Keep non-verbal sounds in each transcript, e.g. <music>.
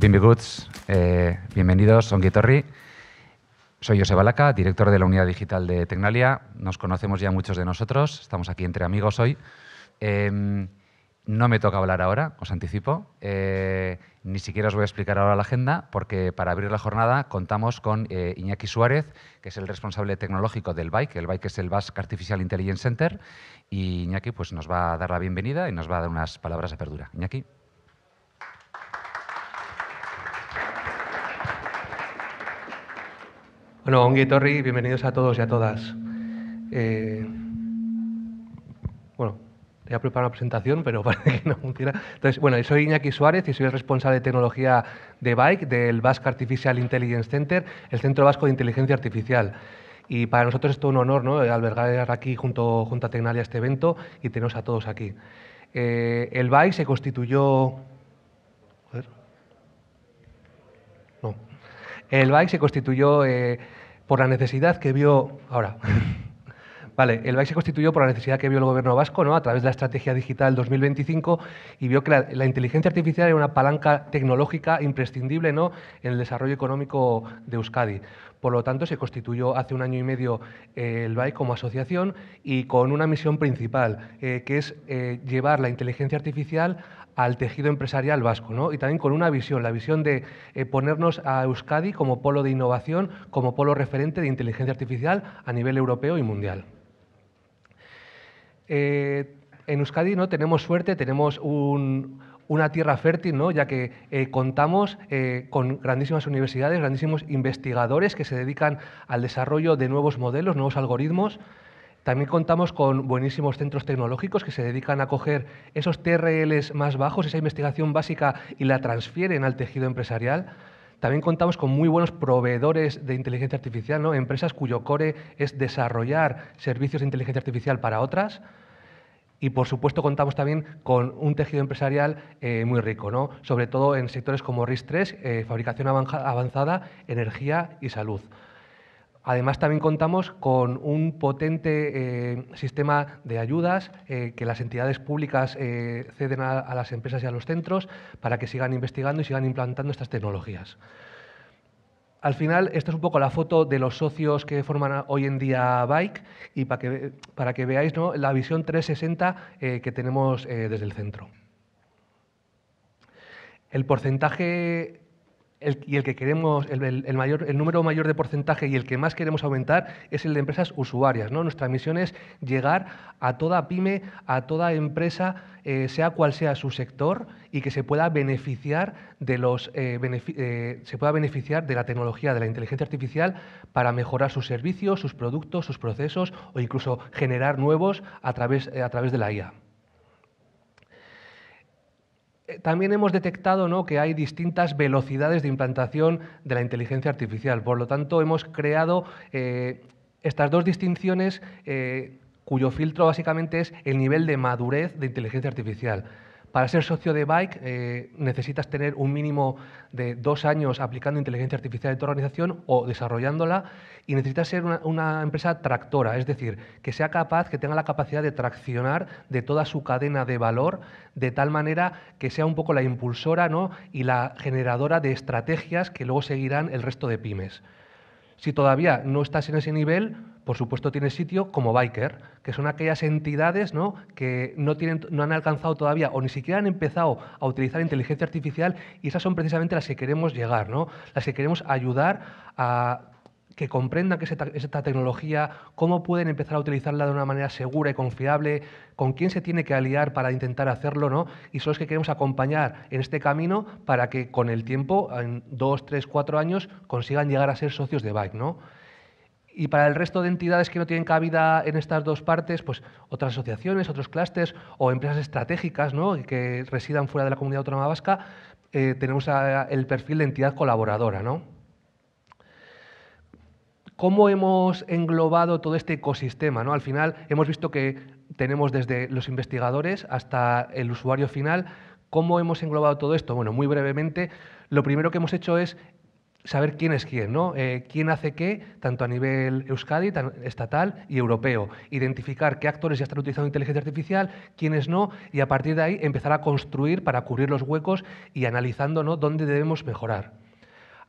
Eh, bienvenidos, Son bienvenidos Soy José Balaca, director de la unidad digital de Tecnalia. Nos conocemos ya muchos de nosotros, estamos aquí entre amigos hoy. Em, no me toca hablar ahora, os anticipo. Eh, ni siquiera os voy a explicar ahora la agenda, porque para abrir la jornada contamos con eh, Iñaki Suárez, que es el responsable tecnológico del BIKE. El BIKE es el Basque Artificial Intelligence Center. Y Iñaki pues, nos va a dar la bienvenida y nos va a dar unas palabras de perdura. Iñaki. Bueno, Ongi Torri, bienvenidos a todos y a todas. Eh, bueno, ya he preparado una presentación, pero <laughs> para que no funciona. Entonces, bueno, soy Iñaki Suárez y soy el responsable de tecnología de BIKE, del Basque Artificial Intelligence Center, el Centro Vasco de Inteligencia Artificial. Y para nosotros es todo un honor ¿no? albergar aquí junto, a Tecnalia este evento y teneros a todos aquí. Eh, el BIKE se constituyó... Joder. No. El BAIC se constituyó eh, por la necesidad que vio. Ahora. <laughs> Vale, el se constituyó por la necesidad que vio el gobierno vasco ¿no? a través de la estrategia digital 2025 y vio que la, inteligencia artificial era una palanca tecnológica imprescindible ¿no? en el desarrollo económico de Euskadi. Por lo tanto, se constituyó hace un año y medio eh, el BAE como asociación y con una misión principal, eh, que es eh, llevar la inteligencia artificial al tejido empresarial vasco, Y también con una visión, la visión de ponernos a Euskadi como polo de innovación, como polo referente de inteligencia artificial a nivel europeo y mundial en Euskadi no tenemos suerte, tenemos un, una tierra fértil, ¿no? ya que eh, contamos eh, con grandísimas universidades, grandísimos investigadores que se dedican al desarrollo de nuevos modelos, nuevos algoritmos. También contamos con buenísimos centros tecnológicos que se dedican a coger esos TRLs más bajos, esa investigación básica, y la transfieren al tejido empresarial. También contamos con muy buenos proveedores de inteligencia artificial, ¿no? empresas cuyo core es desarrollar servicios de inteligencia artificial para otras. Y por supuesto contamos también con un tejido empresarial eh, muy rico, sobre todo en sectores como RIS3, eh, fabricación avanzada, energía y salud. Además, también contamos con un potente eh, sistema de ayudas que las entidades públicas ceden a las empresas y a los centros para que sigan investigando y sigan implantando estas tecnologías. Al final, esta es un poco la foto de los socios que forman hoy en día Bike y para que, para que veáis ¿no? la visión 360 eh, que tenemos eh, desde el centro. El porcentaje el, y el que queremos, el, mayor, el número mayor de porcentaje y el que más queremos aumentar es el de empresas usuarias. ¿no? Nuestra misión es llegar a toda pyme, a toda empresa, eh, sea cual sea su sector, y que se pueda beneficiar de los eh, eh, se pueda beneficiar de la tecnología, de la inteligencia artificial, para mejorar sus servicios, sus productos, sus procesos o incluso generar nuevos a través, a través de la IA. Eh, también hemos detectado ¿no? que hay distintas velocidades de implantación de la inteligencia artificial. Por lo tanto, hemos creado eh, estas dos distinciones eh, cuyo filtro básicamente es el nivel de madurez de inteligencia artificial. Para ser socio de Bike eh, necesitas tener un mínimo de dos años aplicando inteligencia artificial en tu organización o desarrollándola y necesitas ser una, empresa tractora, es decir, que sea capaz, que tenga la capacidad de traccionar de toda su cadena de valor de tal manera que sea un poco la impulsora ¿no? y la generadora de estrategias que luego seguirán el resto de pymes. Si todavía no estás en ese nivel, por supuesto, tiene sitio como Biker, que son aquellas entidades ¿no? que no, tienen, no han alcanzado todavía o ni siquiera han empezado a utilizar inteligencia artificial y esas son precisamente las que queremos llegar, ¿no? las que queremos ayudar a que comprendan que es esta, tecnología, cómo pueden empezar a utilizarla de una manera segura y confiable, con quién se tiene que aliar para intentar hacerlo, ¿no? Y son los que queremos acompañar en este camino para que con el tiempo, en dos, tres, cuatro años, consigan llegar a ser socios de Bike, ¿no? Y para el resto de entidades que no tienen cabida en estas dos partes, pues otras asociaciones, otros clústeres o empresas estratégicas ¿no? que residan fuera de la comunidad autónoma vasca, eh, tenemos el perfil de entidad colaboradora. ¿no? ¿Cómo hemos englobado todo este ecosistema? ¿no? Al final hemos visto que tenemos desde los investigadores hasta el usuario final. ¿Cómo hemos englobado todo esto? Bueno, muy brevemente, lo primero que hemos hecho es saber quién es quién, ¿no? Eh, quién hace qué, tanto a nivel euskadi, estatal y europeo. Identificar qué actores ya están utilizando inteligencia artificial, quiénes no, y a partir de ahí empezar a construir para cubrir los huecos y analizando dónde debemos mejorar.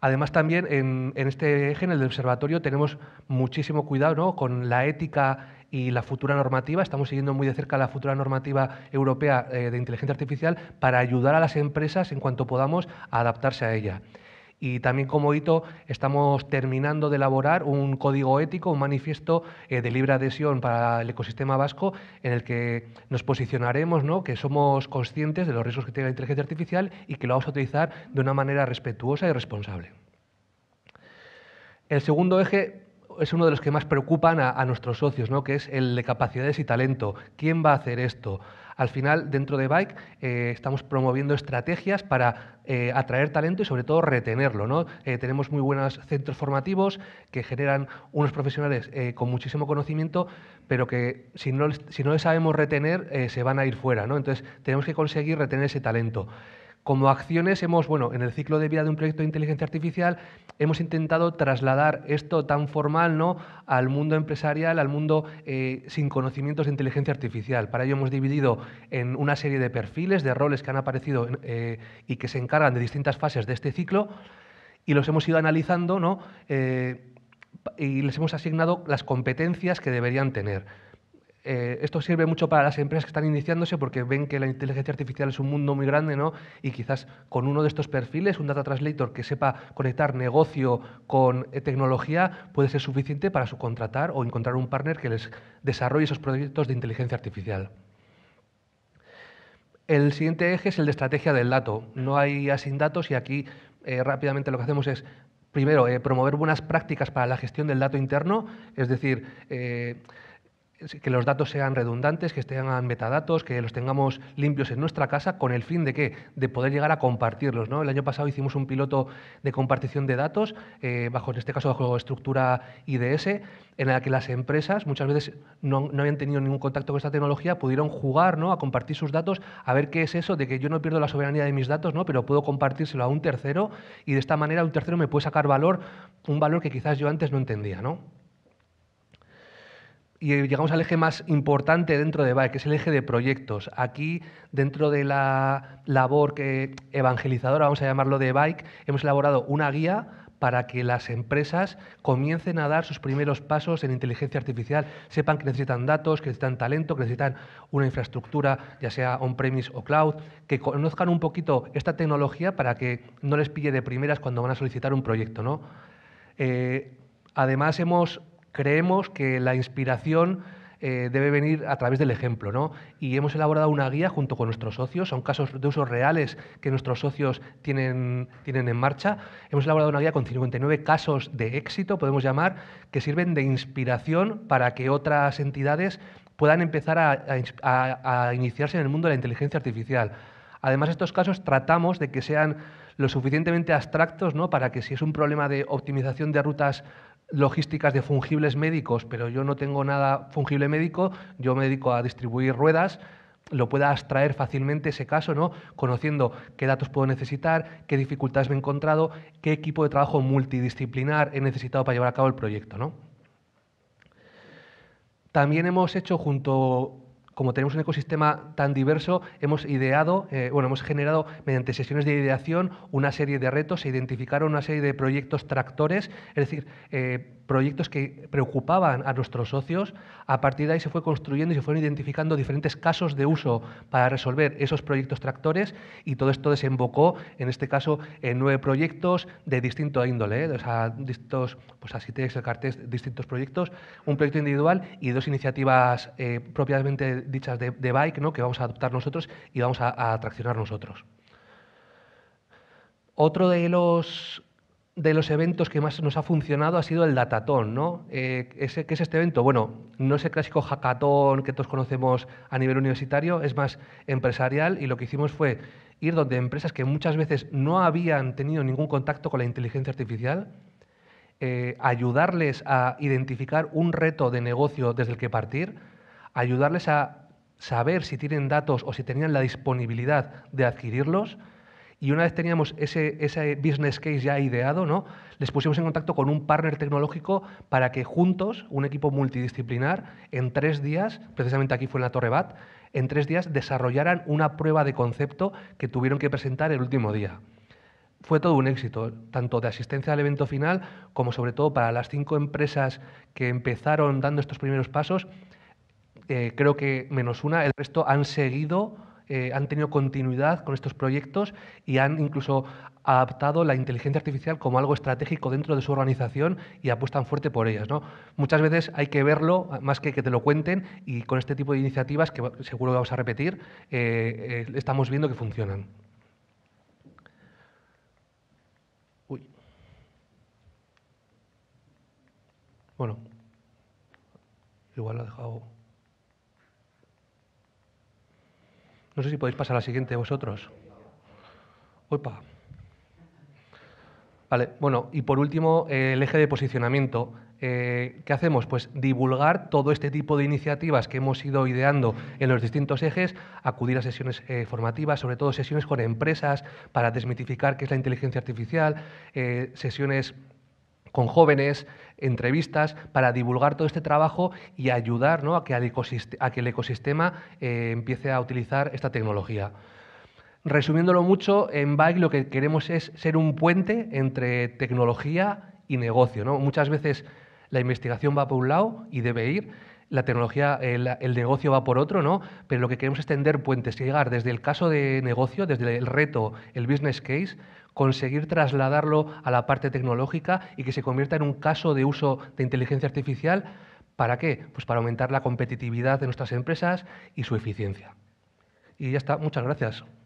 Además, también en, este eje, en el del observatorio, tenemos muchísimo cuidado con la ética y la futura normativa. Estamos siguiendo muy de cerca la futura normativa europea eh, de inteligencia artificial para ayudar a las empresas en cuanto podamos a adaptarse a ella. Y también como hito estamos terminando de elaborar un código ético, un manifiesto eh, de libre adhesión para el ecosistema vasco en el que nos posicionaremos, ¿no? que somos conscientes de los riesgos que tiene la inteligencia artificial y que lo vamos a utilizar de una manera respetuosa y responsable. El segundo eje es uno de los que más preocupan a, nuestros socios, ¿no? que es el de capacidades y talento. ¿Quién va a hacer esto? Al final, dentro de Bike, eh, estamos promoviendo estrategias para eh, atraer talento y sobre todo retenerlo. ¿no? Eh, tenemos muy buenos centros formativos que generan unos profesionales con muchísimo conocimiento, pero que si no, si no les sabemos retener, se van a ir fuera. ¿no? Entonces, tenemos que conseguir retener ese talento. Como acciones hemos, bueno, en el ciclo de vida de un proyecto de inteligencia artificial hemos intentado trasladar esto tan formal ¿no? al mundo empresarial, al mundo eh, sin conocimientos de inteligencia artificial. Para ello hemos dividido en una serie de perfiles, de roles que han aparecido eh, y que se encargan de distintas fases de este ciclo y los hemos ido analizando ¿no? Eh, y les hemos asignado las competencias que deberían tener. Eh, esto sirve mucho para las empresas que están iniciándose porque ven que la inteligencia artificial es un mundo muy grande, ¿no? Y quizás con uno de estos perfiles, un data translator que sepa conectar negocio con eh, tecnología, puede ser suficiente para subcontratar o encontrar un partner que les desarrolle esos proyectos de inteligencia artificial. El siguiente eje es el de estrategia del dato. No hay sin datos y aquí eh, rápidamente lo que hacemos es primero, promover buenas prácticas para la gestión del dato interno, es decir, que los datos sean redundantes, que tengan metadatos, que los tengamos limpios en nuestra casa, con el fin de que de poder llegar a compartirlos. ¿no? El año pasado hicimos un piloto de compartición de datos, eh, bajo, en este caso bajo estructura IDS, en la que las empresas muchas veces no, no habían tenido ningún contacto con esta tecnología, pudieron jugar a compartir sus datos, a ver qué es eso de que yo no pierdo la soberanía de mis datos, ¿no? pero puedo compartírselo a un tercero y de esta manera un tercero me puede sacar valor, un valor que quizás yo antes no entendía y llegamos al eje más importante dentro de Bike, que es el eje de proyectos. Aquí, dentro de la labor que evangelizadora, vamos a llamarlo de BIKE, hemos elaborado una guía para que las empresas comiencen a dar sus primeros pasos en inteligencia artificial, sepan que necesitan datos, que necesitan talento, que necesitan una infraestructura, ya sea on-premise o cloud, que conozcan un poquito esta tecnología para que no les pille de primeras cuando van a solicitar un proyecto. ¿no? Eh, además, hemos creemos que la inspiración eh, debe venir a través del ejemplo, ¿no? Y hemos elaborado una guía junto con nuestros socios, son casos de usos reales que nuestros socios tienen, tienen en marcha. Hemos elaborado una guía con 59 casos de éxito, podemos llamar, que sirven de inspiración para que otras entidades puedan empezar a, iniciarse en el mundo de la inteligencia artificial. Además, estos casos tratamos de que sean lo suficientemente abstractos ¿no? para que si es un problema de optimización de rutas logísticas de fungibles médicos, pero yo no tengo nada fungible médico, yo me dedico a distribuir ruedas, lo pueda traer fácilmente ese caso, ¿no? Conociendo qué datos puedo necesitar, qué dificultades me he encontrado, qué equipo de trabajo multidisciplinar he necesitado para llevar a cabo el proyecto, ¿no? También hemos hecho junto como tenemos un ecosistema tan diverso, hemos ideado, eh, bueno, hemos generado mediante sesiones de ideación una serie de retos, se identificaron una serie de proyectos tractores, es decir, eh, proyectos que preocupaban a nuestros socios. A partir de ahí se fue construyendo y se fueron identificando diferentes casos de uso para resolver esos proyectos tractores y todo esto desembocó, en este caso, en nueve proyectos de distinto índole, ¿eh? o sea, distintos, pues el Cartes, distintos proyectos, un proyecto individual y dos iniciativas propiamente dichas de, bike ¿no? que vamos a adoptar nosotros y vamos a, atraccionar nosotros. Otro de los, de los eventos que más nos ha funcionado ha sido el datatón, ¿no? Eh, ¿Qué es este evento? Bueno, no es el clásico hackathon que todos conocemos a nivel universitario, es más empresarial y lo que hicimos fue ir donde empresas que muchas veces no habían tenido ningún contacto con la inteligencia artificial, eh, ayudarles a identificar un reto de negocio desde el que partir, ayudarles a saber si tienen datos o si tenían la disponibilidad de adquirirlos. Y una vez teníamos ese, ese business case ya ideado, ¿no? les pusimos en contacto con un partner tecnológico para que juntos, un equipo multidisciplinar, en tres días, precisamente aquí fue en la Torre BAT, en tres días desarrollaran una prueba de concepto que tuvieron que presentar el último día fue todo un éxito, tanto de asistencia al evento final como sobre todo para las cinco empresas que empezaron dando estos primeros pasos, eh, creo que menos una, el resto han seguido, eh, han tenido continuidad con estos proyectos y han incluso adaptado la inteligencia artificial como algo estratégico dentro de su organización y apuestan fuerte por ellas. Muchas veces hay que verlo, más que que te lo cuenten, y con este tipo de iniciativas, que seguro que vamos a repetir, eh, estamos viendo que funcionan. Bueno, igual lo he dejado. No sé si podéis pasar a la siguiente vosotros. Opa. Vale, bueno, y por último, eh, el eje de posicionamiento. Eh, ¿Qué hacemos? Pues divulgar todo este tipo de iniciativas que hemos ido ideando en los distintos ejes, acudir a sesiones eh, formativas, sobre todo sesiones con empresas para desmitificar qué es la inteligencia artificial, sesiones con jóvenes, entrevistas, para divulgar todo este trabajo y ayudar a, que el ecosistema eh, empiece a utilizar esta tecnología. Resumiéndolo mucho, en Bike lo que queremos es ser un puente entre tecnología y negocio. Muchas veces la investigación va por un lado y debe ir, la tecnología, el, negocio va por otro, ¿no? Pero lo que queremos es tender puentes y llegar desde el caso de negocio, desde el reto, el business case, conseguir trasladarlo a la parte tecnológica y que se convierta en un caso de uso de inteligencia artificial. ¿Para qué? Pues para aumentar la competitividad de nuestras empresas y su eficiencia. Y ya está, muchas gracias.